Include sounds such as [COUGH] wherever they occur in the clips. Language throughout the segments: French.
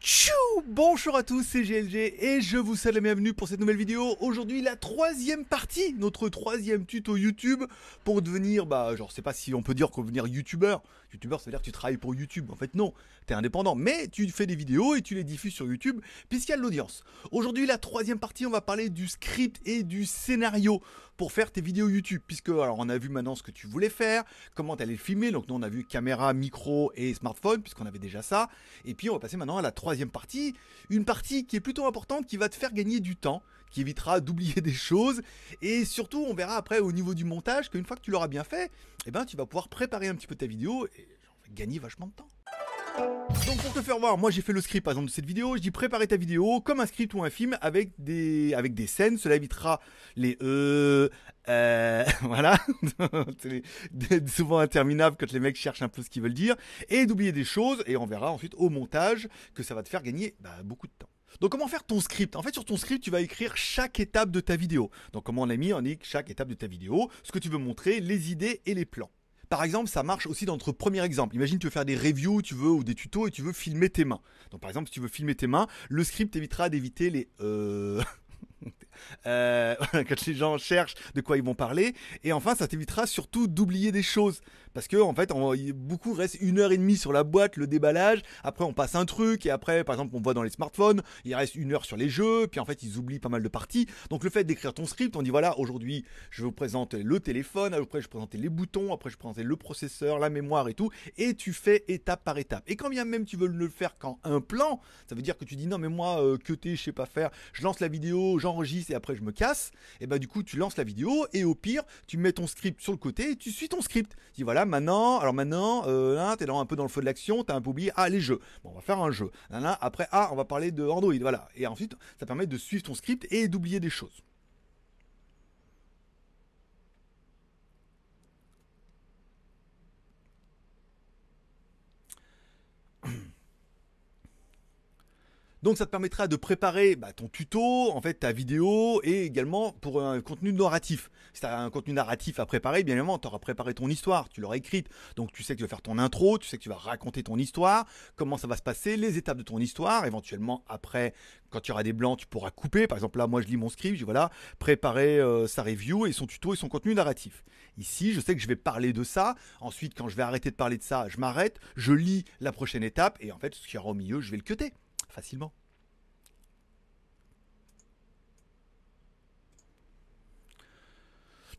Tchou Bonjour à tous, c'est GLG et je vous souhaite la bienvenue pour cette nouvelle vidéo. Aujourd'hui, la troisième partie, notre troisième tuto YouTube pour devenir, bah, genre, je sais pas si on peut dire qu'on devenir YouTubeur, youtubeur, ça veut dire que tu travailles pour YouTube. En fait, non, tu es indépendant, mais tu fais des vidéos et tu les diffuses sur YouTube puisqu'il y a de l'audience. Aujourd'hui, la troisième partie, on va parler du script et du scénario pour faire tes vidéos YouTube. Puisque, alors, on a vu maintenant ce que tu voulais faire, comment tu allais filmer. Donc, nous, on a vu caméra, micro et smartphone, puisqu'on avait déjà ça. Et puis, on va passer maintenant à la troisième partie, une partie qui est plutôt importante, qui va te faire gagner du temps qui évitera d'oublier des choses. Et surtout, on verra après au niveau du montage qu'une fois que tu l'auras bien fait, eh ben, tu vas pouvoir préparer un petit peu ta vidéo et gagner vachement de temps. Donc pour te faire voir, moi j'ai fait le script par exemple de cette vidéo, je dis préparer ta vidéo comme un script ou un film avec des avec des scènes, cela évitera les euh, euh [LAUGHS] voilà, [LAUGHS] [LAUGHS] souvent interminable quand les mecs cherchent un peu ce qu'ils veulent dire et d'oublier des choses et on verra ensuite au montage que ça va te faire gagner bah, beaucoup de temps. Donc comment faire ton script En fait sur ton script tu vas écrire chaque étape de ta vidéo. Donc comment on a mis, on écrit chaque étape de ta vidéo, ce que tu veux montrer, les idées et les plans. Par exemple, ça marche aussi dans notre premier exemple. Imagine tu veux faire des reviews, tu veux ou des tutos et tu veux filmer tes mains. Donc par exemple, si tu veux filmer tes mains, le script évitera d'éviter les euh [LAUGHS] [LAUGHS] Euh, [LAUGHS] quand les gens cherchent de quoi ils vont parler. Et enfin, ça t'évitera surtout d'oublier des choses. Parce que, en fait, beaucoup restent une heure et demie sur la boîte, le déballage. Après, on passe un truc. Et après, par exemple, on voit dans les smartphones, il reste une heure sur les jeux. Puis en fait, ils oublient pas mal de parties. Donc, le fait d'écrire ton script, on dit voilà, aujourd'hui, je vous présente le téléphone. Après, je vais présenter les boutons. Après, je présente le processeur, la mémoire et tout. Et tu fais étape par étape. Et quand bien même tu veux le faire qu'en un plan, ça veut dire que tu dis non, mais moi, euh, que t'es, je sais pas faire. Je lance la vidéo, j'en et après je me casse, et bah du coup tu lances la vidéo et au pire tu mets ton script sur le côté et tu suis ton script. Tu dis voilà maintenant, alors maintenant, euh, là t'es dans un peu dans le feu de l'action, t'as un peu oublié, ah les jeux, bon on va faire un jeu. Là, là, après ah on va parler de Android, voilà. Et ensuite ça permet de suivre ton script et d'oublier des choses. Donc ça te permettra de préparer bah, ton tuto, en fait ta vidéo et également pour un contenu narratif. Si tu as un contenu narratif à préparer, bien évidemment, tu auras préparé ton histoire, tu l'auras écrite. Donc tu sais que tu vas faire ton intro, tu sais que tu vas raconter ton histoire, comment ça va se passer, les étapes de ton histoire, éventuellement après quand tu auras des blancs, tu pourras couper. Par exemple, là, moi, je lis mon script, je voilà, préparer euh, sa review et son tuto et son contenu narratif. Ici, je sais que je vais parler de ça. Ensuite, quand je vais arrêter de parler de ça, je m'arrête, je lis la prochaine étape et en fait, ce qu'il y aura au milieu, je vais le cuter facilement.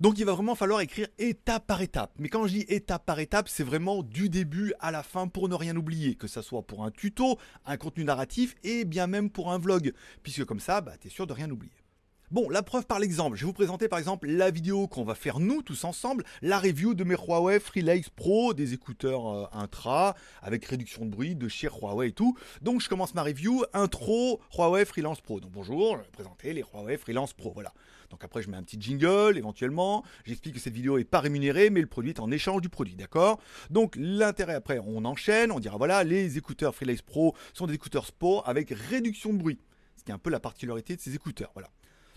Donc il va vraiment falloir écrire étape par étape. Mais quand je dis étape par étape, c'est vraiment du début à la fin pour ne rien oublier, que ce soit pour un tuto, un contenu narratif et bien même pour un vlog, puisque comme ça, bah, tu es sûr de rien oublier. Bon, la preuve par l'exemple. Je vais vous présenter par exemple la vidéo qu'on va faire nous tous ensemble, la review de mes Huawei Freelance Pro, des écouteurs euh, intra, avec réduction de bruit, de chez Huawei et tout. Donc je commence ma review, intro Huawei Freelance Pro. Donc bonjour, je vais présenter les Huawei Freelance Pro, voilà. Donc après je mets un petit jingle éventuellement, j'explique que cette vidéo n'est pas rémunérée, mais le produit est en échange du produit, d'accord Donc l'intérêt après, on enchaîne, on dira voilà, les écouteurs Freelance Pro sont des écouteurs sport avec réduction de bruit. Ce qui est un peu la particularité de ces écouteurs, voilà.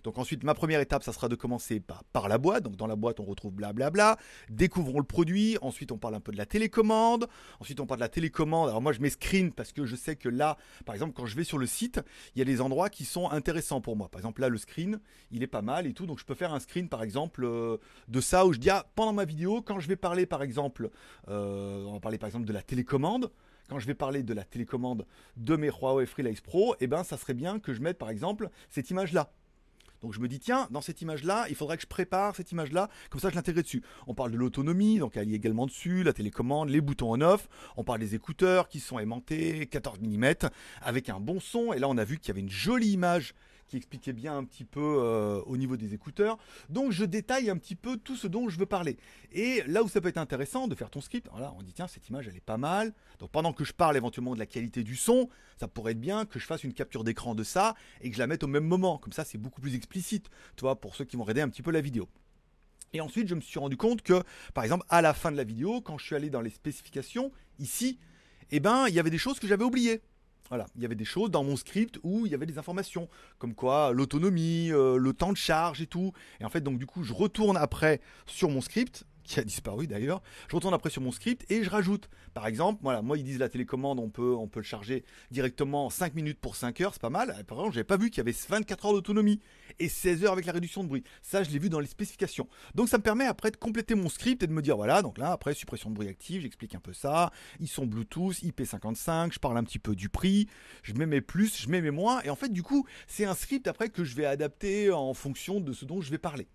Donc ensuite, ma première étape, ça sera de commencer par, la boîte. Donc dans la boîte, on retrouve blablabla. Découvrons le produit. Ensuite, on parle un peu de la télécommande. Ensuite, on parle de la télécommande. Alors moi, je mets screen parce que je sais que là, par exemple, quand je vais sur le site, il y a des endroits qui sont intéressants pour moi. Par exemple, là, le screen, il est pas mal et tout. Donc je peux faire un screen, par exemple, euh, de ça où je dis, ah, pendant ma vidéo, quand je vais parler, par exemple, euh, on va par exemple, de la télécommande quand je vais parler de la télécommande de mes Huawei Freelance Pro, eh ben, ça serait bien que je mette par exemple cette image-là. Donc je me dis, tiens, dans cette image-là, il faudrait que je prépare cette image-là, comme ça je l'intégrerai dessus. On parle de l'autonomie, donc elle est également dessus, la télécommande, les boutons en off. On parle des écouteurs qui sont aimantés, 14 mm, avec un bon son. Et là, on a vu qu'il y avait une jolie image qui expliquait bien un petit peu euh, au niveau des écouteurs. Donc je détaille un petit peu tout ce dont je veux parler. Et là où ça peut être intéressant de faire ton script, alors on dit tiens cette image elle est pas mal. Donc pendant que je parle éventuellement de la qualité du son, ça pourrait être bien que je fasse une capture d'écran de ça et que je la mette au même moment. Comme ça c'est beaucoup plus explicite, tu vois, pour ceux qui vont regarder un petit peu la vidéo. Et ensuite, je me suis rendu compte que, par exemple, à la fin de la vidéo, quand je suis allé dans les spécifications, ici, eh ben, il y avait des choses que j'avais oubliées. Voilà, il y avait des choses dans mon script où il y avait des informations, comme quoi euh, l'autonomie, euh, le temps de charge et tout. Et en fait, donc du coup, je retourne après sur mon script qui a disparu d'ailleurs, je retourne après sur mon script et je rajoute. Par exemple, voilà, moi ils disent la télécommande, on peut, on peut le charger directement 5 minutes pour 5 heures, c'est pas mal. Par exemple, n'avais pas vu qu'il y avait 24 heures d'autonomie et 16 heures avec la réduction de bruit. Ça, je l'ai vu dans les spécifications. Donc ça me permet après de compléter mon script et de me dire voilà, donc là après suppression de bruit active, j'explique un peu ça. Ils sont Bluetooth, IP55, je parle un petit peu du prix, je mets mes plus, je mets mes moins et en fait du coup, c'est un script après que je vais adapter en fonction de ce dont je vais parler.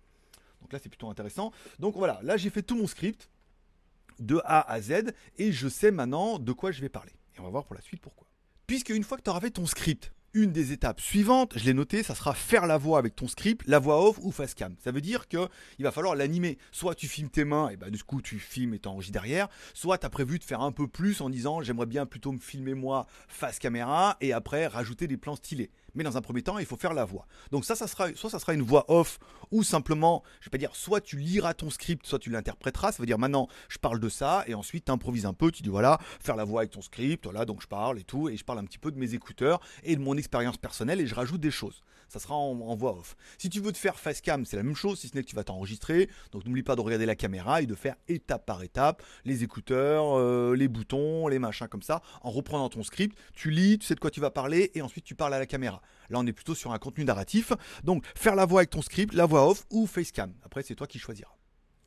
Donc là, c'est plutôt intéressant. Donc voilà, là, j'ai fait tout mon script de A à Z et je sais maintenant de quoi je vais parler. Et on va voir pour la suite pourquoi. Puisque une fois que tu auras fait ton script, une des étapes suivantes, je l'ai noté, ça sera faire la voix avec ton script, la voix off ou face cam. Ça veut dire que il va falloir l'animer. Soit tu filmes tes mains, et ben du coup tu filmes et t'enregistres derrière. Soit tu as prévu de faire un peu plus en disant j'aimerais bien plutôt me filmer moi face caméra et après rajouter des plans stylés mais dans un premier temps, il faut faire la voix. Donc ça, ça sera, soit ça sera une voix off, ou simplement, je vais pas dire, soit tu liras ton script, soit tu l'interpréteras. Ça veut dire maintenant, je parle de ça, et ensuite tu improvises un peu, tu dis voilà, faire la voix avec ton script, voilà, donc je parle et tout, et je parle un petit peu de mes écouteurs et de mon expérience personnelle, et je rajoute des choses ça sera en, voix off. Si tu veux te faire facecam, c'est la même chose, si ce n'est que tu vas t'enregistrer. Donc n'oublie pas de regarder la caméra et de faire étape par étape les écouteurs, euh, les boutons, les machins comme ça, en reprenant ton script. Tu lis, tu sais de quoi tu vas parler et ensuite tu parles à la caméra. Là, on est plutôt sur un contenu narratif. Donc faire la voix avec ton script, la voix off ou facecam. Après, c'est toi qui choisiras.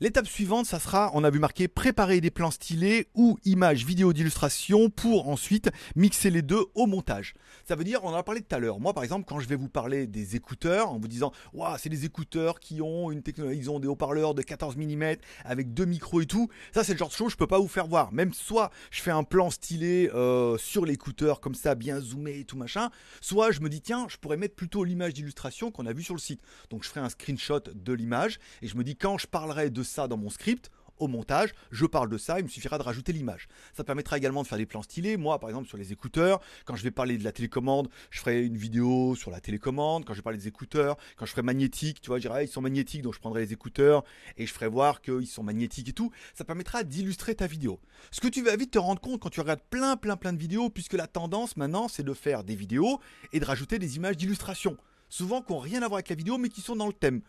L'étape suivante, ça sera, on a vu marqué, préparer des plans stylés ou images, vidéo d'illustration pour ensuite mixer les deux au montage. Ça veut dire, on en a parlé tout à l'heure. Moi, par exemple, quand je vais vous parler des écouteurs, en vous disant, waouh, c'est des écouteurs qui ont une technologie, ils des haut-parleurs de 14 mm avec deux micros et tout. Ça, c'est le genre de choses, je peux pas vous faire voir. Même soit je fais un plan stylé euh, sur l'écouteur, comme ça, bien zoomé et tout machin, soit je me dis, tiens, je pourrais mettre plutôt l'image d'illustration qu'on a vue sur le site. Donc, je ferai un screenshot de l'image et je me dis, quand je parlerai de ça dans mon script, au montage, je parle de ça, il me suffira de rajouter l'image. Ça permettra également de faire des plans stylés. Moi, par exemple, sur les écouteurs, quand je vais parler de la télécommande, je ferai une vidéo sur la télécommande. Quand je parle des écouteurs, quand je ferai magnétique, tu vois, je dirais, ah, ils sont magnétiques, donc je prendrai les écouteurs et je ferai voir qu'ils sont magnétiques et tout. Ça permettra d'illustrer ta vidéo. Ce que tu vas vite te rendre compte quand tu regardes plein, plein, plein de vidéos, puisque la tendance maintenant, c'est de faire des vidéos et de rajouter des images d'illustration. Souvent qui n'ont rien à voir avec la vidéo, mais qui sont dans le thème.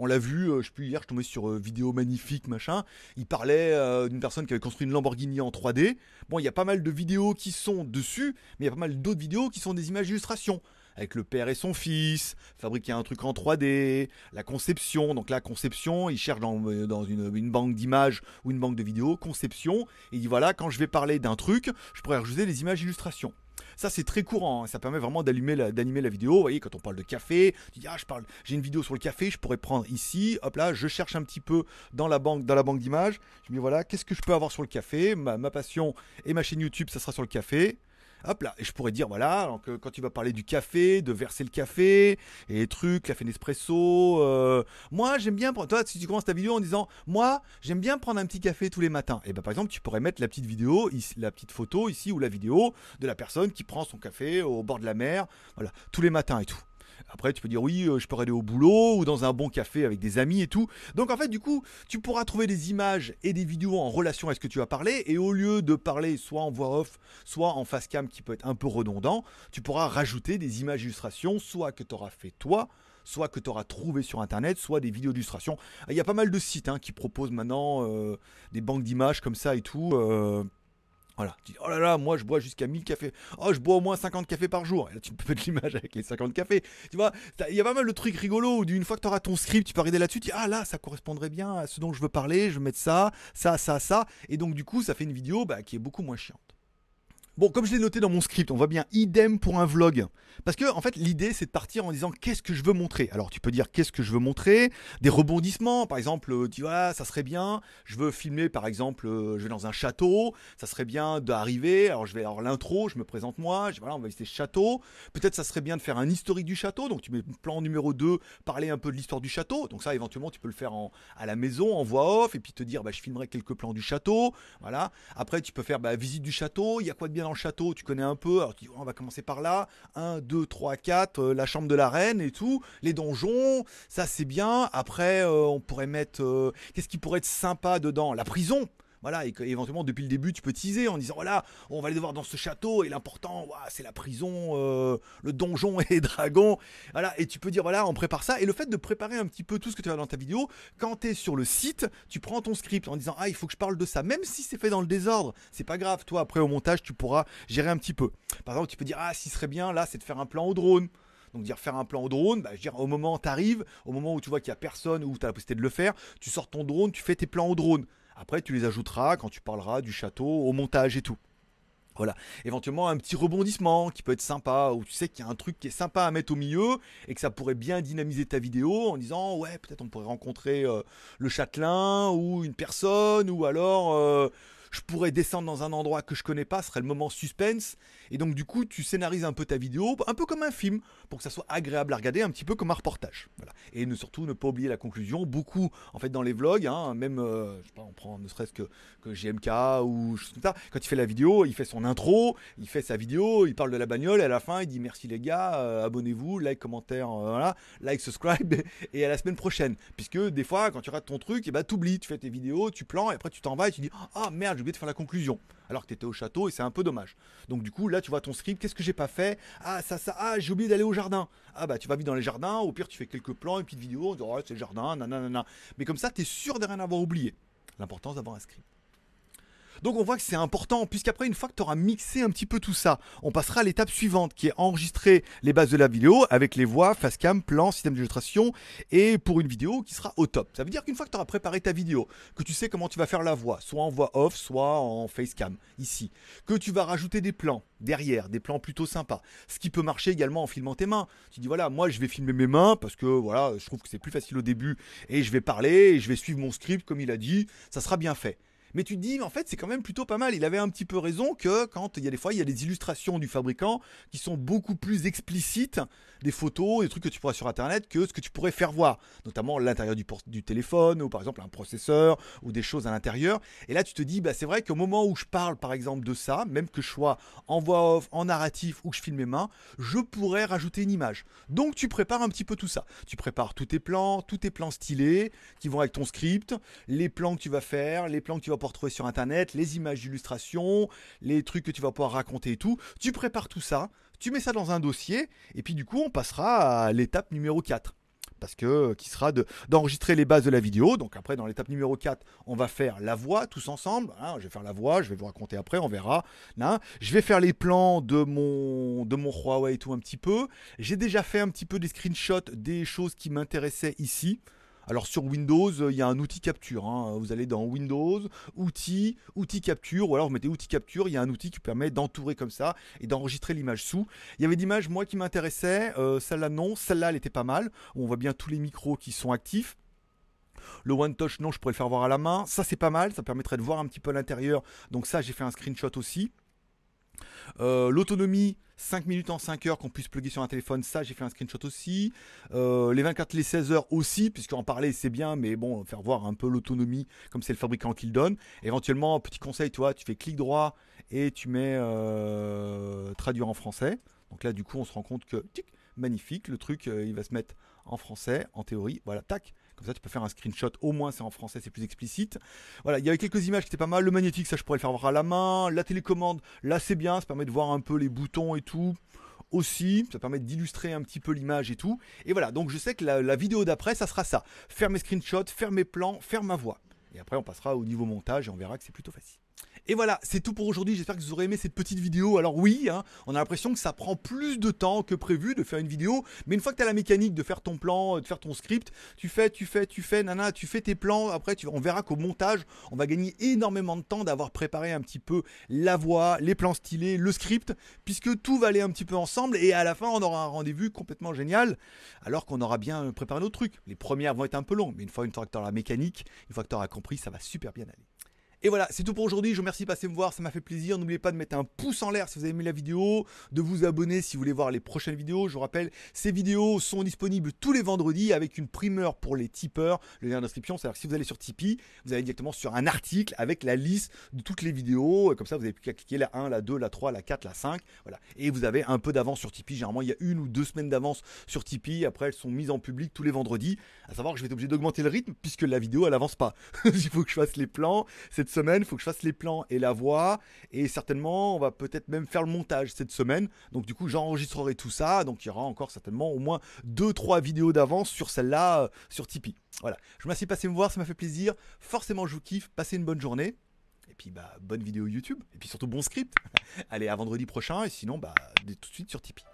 On l'a vu, euh, je suis hier, je tombais sur euh, vidéo magnifique, machin. Il parlait euh, d'une personne qui avait construit une Lamborghini en 3D. Bon, il y a pas mal de vidéos qui sont dessus, mais il y a pas mal d'autres vidéos qui sont des images d'illustration avec le père et son fils, fabriquer un truc en 3D, la conception. Donc la conception, il cherche dans, une, banque d'images ou une banque de vidéos, conception, et il dit voilà, quand je vais parler d'un truc, je pourrais rajouter des images illustrations. Ça, c'est très courant. Hein. Ça permet vraiment d'allumer d'animer la vidéo. Vous voyez, quand on parle de café, tu ah, je parle, j'ai une vidéo sur le café, je pourrais prendre ici. Hop là, je cherche un petit peu dans la banque, dans la banque d'images. Je me dis, voilà, qu'est-ce que je peux avoir sur le café? ma passion et ma chaîne YouTube, ça sera sur le café. Hop là, et je pourrais dire, voilà, quand tu vas parler du café, de verser le café, et truc, trucs, café Nespresso. Euh, moi, j'aime bien prendre. Toi, si tu commences ta vidéo en disant, moi, j'aime bien prendre un petit café tous les matins. Et ben, par exemple, tu pourrais mettre la petite vidéo, la petite photo ici, ou la vidéo de la personne qui prend son café au bord de la mer, voilà, tous les matins et tout. Après, tu peux dire oui, euh, je peux aller au boulot ou dans un bon café avec des amis et tout. Donc en fait, du coup, tu pourras trouver des images et des vidéos en relation à ce que tu as parlé. Et au lieu de parler soit en voix off, soit en face cam qui peut être un peu redondant, tu pourras rajouter des images d'illustration, soit que tu auras fait toi, soit que tu auras trouvé sur internet, soit des vidéos d'illustration. Il y a pas mal de sites hein, qui proposent maintenant euh, des banques d'images comme ça et tout. Euh, voilà, tu dis, oh là là, moi je bois jusqu'à 1000 cafés. Oh, je bois au moins 50 cafés par jour. Et là, tu peux mettre l'image avec les 50 cafés. Tu vois, il y a pas mal de trucs rigolos où une fois que tu auras ton script, tu peux regarder là-dessus, tu dis, ah là, ça correspondrait bien à ce dont je veux parler, je vais mettre ça, ça, ça, ça. Et donc, du coup, ça fait une vidéo bah, qui est beaucoup moins chiante. Bon, comme je l'ai noté dans mon script, on voit bien idem pour un vlog. Parce que, en fait, l'idée, c'est de partir en disant qu'est-ce que je veux montrer. Alors, tu peux dire qu'est-ce que je veux montrer, des rebondissements, par exemple, euh, tu vois, ça serait bien, je veux filmer, par exemple, euh, je vais dans un château, ça serait bien d'arriver, alors je vais, alors l'intro, je me présente moi, je, voilà, on va visiter le château. Peut-être ça serait bien de faire un historique du château, donc tu mets plan numéro 2, parler un peu de l'histoire du château. Donc, ça, éventuellement, tu peux le faire à la maison, en voix off, et puis te dire, bah, je filmerai quelques plans du château, voilà. Après, tu peux faire, bah, visite du château, il y a quoi de bien château, tu connais un peu, alors oh, on va commencer par là, 1, 2, 3, 4, la chambre de la reine et tout, les donjons, ça c'est bien, après euh, on pourrait mettre, euh, qu'est-ce qui pourrait être sympa dedans La prison voilà, et éventuellement depuis le début tu peux teaser en disant voilà, on va aller devoir dans ce château et l'important, c'est la prison, euh, le donjon [LAUGHS] et les dragons. Voilà, et tu peux dire voilà, on prépare ça. Et le fait de préparer un petit peu tout ce que tu as dans ta vidéo, quand tu es sur le site, tu prends ton script en disant ah, il faut que je parle de ça, même si c'est fait dans le désordre, c'est pas grave. Toi, après au montage, tu pourras gérer un petit peu. Par exemple, tu peux dire ah, si serait bien là, c'est de faire un plan au drone. Donc dire faire un plan au drone, bah, je veux dire au moment où tu arrives, au moment où tu vois qu'il y a personne ou tu as la possibilité de le faire, tu sors ton drone, tu fais tes plans au drone. Après, tu les ajouteras quand tu parleras du château, au montage et tout. Voilà. Éventuellement, un petit rebondissement qui peut être sympa, ou tu sais qu'il y a un truc qui est sympa à mettre au milieu et que ça pourrait bien dynamiser ta vidéo en disant Ouais, peut-être on pourrait rencontrer euh, le châtelain ou une personne, ou alors. Euh, je pourrais descendre dans un endroit que je connais pas, ce serait le moment suspense. Et donc du coup, tu scénarises un peu ta vidéo, un peu comme un film, pour que ça soit agréable à regarder, un petit peu comme un reportage. Voilà. Et ne, surtout ne pas oublier la conclusion. Beaucoup, en fait, dans les vlogs, hein, même, euh, je sais pas, on prend ne serait-ce que, que GMK ou pas, Quand il fait la vidéo, il fait son intro, il fait sa vidéo, il parle de la bagnole, et à la fin, il dit merci les gars, euh, abonnez-vous, like, commentaire, euh, voilà, like, subscribe, [LAUGHS] et à la semaine prochaine. Puisque des fois, quand tu rates ton truc, et eh bah ben, t'oublies, tu fais tes vidéos, tu plans, et après tu t'en vas et tu dis ah oh, merde j'ai oublié de faire la conclusion. Alors que tu étais au château et c'est un peu dommage. Donc du coup, là, tu vois ton script, qu'est-ce que j'ai pas fait Ah, ça, ça, ah, j'ai oublié d'aller au jardin. Ah bah, tu vas vivre dans les jardins, au pire, tu fais quelques plans, une petite vidéo, on oh, c'est le jardin, nanana. Mais comme ça, tu es sûr de rien avoir oublié. L'importance d'avoir un script. Donc on voit que c'est important, puisqu'après, une fois que tu auras mixé un petit peu tout ça, on passera à l'étape suivante, qui est enregistrer les bases de la vidéo avec les voix, facecam, plan, système d'illustration, et pour une vidéo qui sera au top. Ça veut dire qu'une fois que tu auras préparé ta vidéo, que tu sais comment tu vas faire la voix, soit en voix off, soit en facecam, ici, que tu vas rajouter des plans derrière, des plans plutôt sympas, ce qui peut marcher également en filmant tes mains. Tu dis, voilà, moi je vais filmer mes mains, parce que voilà, je trouve que c'est plus facile au début, et je vais parler, et je vais suivre mon script comme il a dit, ça sera bien fait. Mais tu te dis, en fait, c'est quand même plutôt pas mal. Il avait un petit peu raison que quand il y a des fois, il y a des illustrations du fabricant qui sont beaucoup plus explicites, des photos, des trucs que tu pourras sur Internet, que ce que tu pourrais faire voir, notamment l'intérieur du, du, téléphone, ou par exemple un processeur, ou des choses à l'intérieur. Et là, tu te dis, bah, c'est vrai qu'au moment où je parle, par exemple, de ça, même que je sois en voix off, en narratif, ou que je filme mes mains, je pourrais rajouter une image. Donc, tu prépares un petit peu tout ça. Tu prépares tous tes plans, tous tes plans stylés, qui vont avec ton script, les plans que tu vas faire, les plans que tu vas pour trouver sur internet, les images d'illustration, les trucs que tu vas pouvoir raconter et tout. Tu prépares tout ça, tu mets ça dans un dossier, et puis du coup on passera à l'étape numéro 4 parce que euh, qui sera de d'enregistrer les bases de la vidéo. Donc après, dans l'étape numéro 4, on va faire la voix tous ensemble. Hein. je vais faire la voix, je vais vous raconter après, on verra. Hein. Je vais faire les plans de mon, de mon Huawei et tout un petit peu. J'ai déjà fait un petit peu des screenshots des choses qui m'intéressaient ici. Alors sur Windows, euh, il y a un outil capture. Hein. Vous allez dans Windows, outils, outils capture, ou alors vous mettez outils capture, il y a un outil qui permet d'entourer comme ça et d'enregistrer l'image sous. Il y avait d'images, moi, qui m'intéressaient. Euh, celle-là, non. Celle-là, elle était pas mal. On voit bien tous les micros qui sont actifs. Le One Touch, non, je pourrais le faire voir à la main. Ça, c'est pas mal. Ça permettrait de voir un petit peu l'intérieur. Donc ça, j'ai fait un screenshot aussi. Euh, l'autonomie, 5 minutes en 5 heures qu'on puisse plugger sur un téléphone, ça j'ai fait un screenshot aussi. Euh, les 24, les 16 heures aussi, puisqu'en parler c'est bien, mais bon, faire voir un peu l'autonomie comme c'est le fabricant qui le donne. Éventuellement, petit conseil, toi, tu fais clic droit et tu mets euh, traduire en français. Donc là, du coup, on se rend compte que magnifique, le truc, il va se mettre en français, en théorie, voilà, tac. Comme ça, tu peux faire un screenshot. Au moins, c'est en français, c'est plus explicite. Voilà, il y avait quelques images qui étaient pas mal. Le magnétique, ça, je pourrais le faire voir à la main. La télécommande, là, c'est bien. Ça permet de voir un peu les boutons et tout aussi, ça permet d'illustrer un petit peu l'image et tout. Et voilà, donc je sais que la, la vidéo d'après, ça sera ça. Faire mes screenshots, faire mes plans, faire ma voix. Et après, on passera au niveau montage et on verra que c'est plutôt facile. Et voilà, c'est tout pour aujourd'hui. J'espère que vous aurez aimé cette petite vidéo. Alors oui, hein, on a l'impression que ça prend plus de temps que prévu de faire une vidéo. Mais une fois que tu as la mécanique de faire ton plan, euh, de faire ton script, tu fais, tu fais, tu fais, nana, tu fais tes plans. Après, tu, on verra qu'au montage, on va gagner énormément de temps d'avoir préparé un petit peu la voix, les plans stylés, le script, puisque tout va aller un petit peu ensemble. Et à la fin, on aura un rendez-vous complètement génial. Alors qu'on aura bien préparé nos trucs. Les premières vont être un peu longues, mais une fois, une fois que tu auras la mécanique, une fois que tu auras compris, ça va super bien aller. Et voilà, c'est tout pour aujourd'hui. Je vous remercie de passer me voir, ça m'a fait plaisir. N'oubliez pas de mettre un pouce en l'air si vous avez aimé la vidéo, de vous abonner si vous voulez voir les prochaines vidéos. Je vous rappelle, ces vidéos sont disponibles tous les vendredis avec une primeur pour les tipeurs. Le lien d'inscription, c'est-à-dire que si vous allez sur Tipeee, vous allez directement sur un article avec la liste de toutes les vidéos. comme ça, vous n'avez plus qu'à cliquer la 1, la 2, la 3, la 4, la 5. Voilà. Et vous avez un peu d'avance sur Tipeee. Généralement, il y a une ou deux semaines d'avance sur Tipeee. Après, elles sont mises en public tous les vendredis. À savoir que je vais être obligé d'augmenter le rythme puisque la vidéo, elle avance pas. [LAUGHS] il faut que je fasse les plans, semaine, il faut que je fasse les plans et la voix. Et certainement, on va peut-être même faire le montage cette semaine. Donc du coup, j'enregistrerai tout ça. Donc il y aura encore certainement au moins deux trois vidéos d'avance sur celle-là, euh, sur Tipeee. Voilà. Je vous remercie de passer me voir, ça m'a fait plaisir. Forcément, je vous kiffe. Passez une bonne journée. Et puis, bah, bonne vidéo YouTube. Et puis surtout, bon script. [LAUGHS] Allez, à vendredi prochain. Et sinon, bah, tout de suite sur Tipeee.